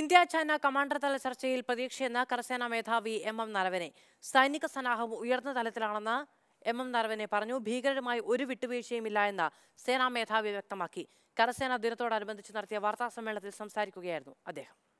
India China commander തല ചർച്ചയിൽ പ്രതീക്ഷയെന്ന കരസേനാ മേധാവി എം എം നരവനെ സൈനിക സന്നാഹം ഉയർന്ന തലത്തിലാണെന്ന് എം എം നരവനെ പറഞ്ഞു ഭീകരരുമായി ഒരു വിട്ടുവീഴ്ചയും ഇല്ല എന്ന് സേനാ മേധാവി വ്യക്തമാക്കി കരസേനാ ദിനത്തോടനുബന്ധിച്ച് നടത്തിയ വാർത്താ സമ്മേളനത്തിൽ സംസാരിക്കുകയായിരുന്നു അദ്ദേഹം